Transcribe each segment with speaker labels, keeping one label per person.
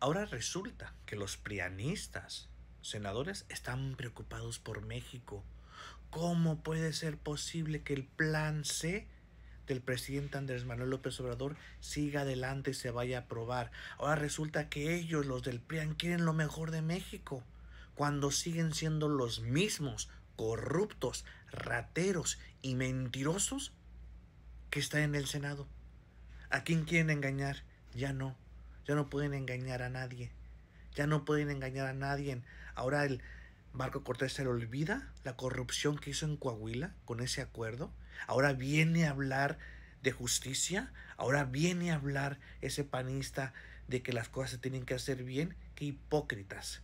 Speaker 1: Ahora resulta que los prianistas, senadores, están preocupados por México. ¿Cómo puede ser posible que el plan C del presidente Andrés Manuel López Obrador siga adelante y se vaya a aprobar? Ahora resulta que ellos, los del PRIAN, quieren lo mejor de México, cuando siguen siendo los mismos corruptos, rateros y mentirosos que está en el Senado. ¿A quién quieren engañar? Ya no ya no pueden engañar a nadie. Ya no pueden engañar a nadie. Ahora el Marco Cortés se le olvida la corrupción que hizo en Coahuila con ese acuerdo. Ahora viene a hablar de justicia. Ahora viene a hablar ese panista de que las cosas se tienen que hacer bien. Qué hipócritas.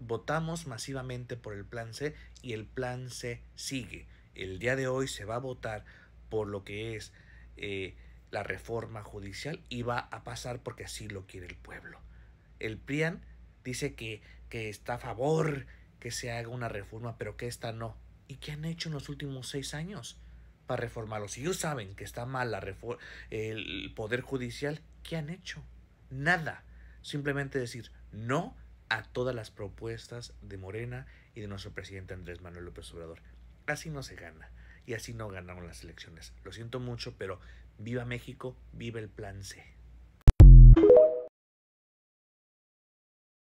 Speaker 1: Votamos masivamente por el plan C y el plan C sigue. El día de hoy se va a votar por lo que es eh, la reforma judicial y va a pasar porque así lo quiere el pueblo. El PRIAN dice que, que está a favor que se haga una reforma, pero que esta no. ¿Y qué han hecho en los últimos seis años para reformarlo? Si ellos saben que está mal la el Poder Judicial, ¿qué han hecho? Nada. Simplemente decir no a todas las propuestas de Morena y de nuestro presidente Andrés Manuel López Obrador. Así no se gana y así no ganaron las elecciones. Lo siento mucho, pero Viva México, viva el plan C.